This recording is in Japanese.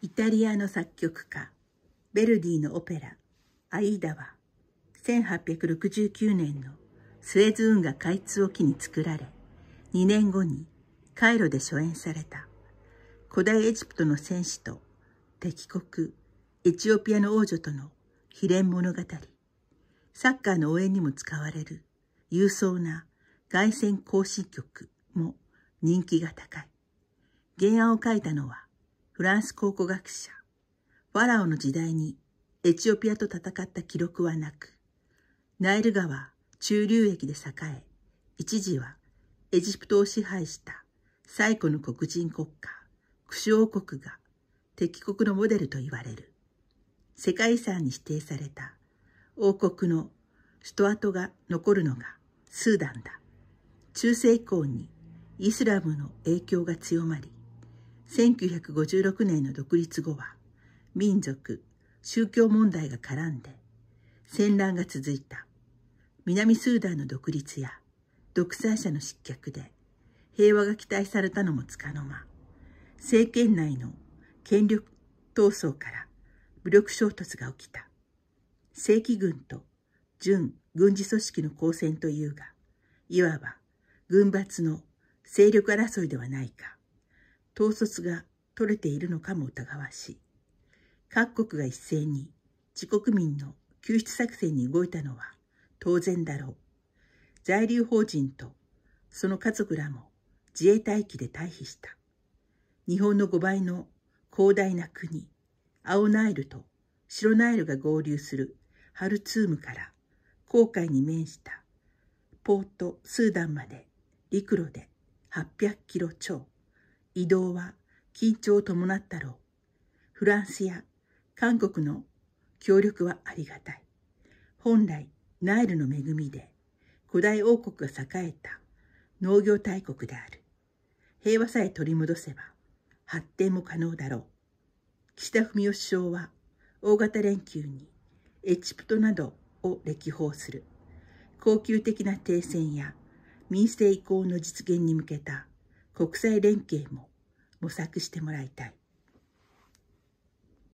イタリアの作曲家、ベルディのオペラ、アイーダは、1869年のスエズ運河開通を機に作られ、2年後にカイロで初演された。古代エジプトの戦士と敵国、エチオピアの王女との秘伝物語。サッカーの応援にも使われる勇壮な凱旋行進曲も人気が高い。原案を書いたのはフランス考古学者、ファラオの時代にエチオピアと戦った記録はなく、ナイル川中流域で栄え、一時はエジプトを支配した最古の黒人国家、クシュ王国が敵国のモデルと言われる。世界遺産に指定された王国の首都跡が残るのがスーダンだ。中世以降にイスラムの影響が強まり、1956年の独立後は民族宗教問題が絡んで戦乱が続いた南スーダンの独立や独裁者の失脚で平和が期待されたのもつかの間政権内の権力闘争から武力衝突が起きた正規軍と準軍事組織の交戦というがいわば軍閥の勢力争いではないか統率が取れているのかも疑わしい。各国が一斉に自国民の救出作戦に動いたのは当然だろう。在留邦人とその家族らも自衛隊機で退避した。日本の5倍の広大な国、青ナイルと白ナイルが合流するハルツームから航海に面したポート・スーダンまで陸路で800キロ超。移動は緊張を伴ったろう。フランスや韓国の協力はありがたい。本来、ナイルの恵みで、古代王国が栄えた農業大国である。平和さえ取り戻せば、発展も可能だろう。岸田文雄首相は、大型連休にエチプトなどを歴訪する。恒久的な停戦や民政移行の実現に向けた国際連携も模索してもらいたい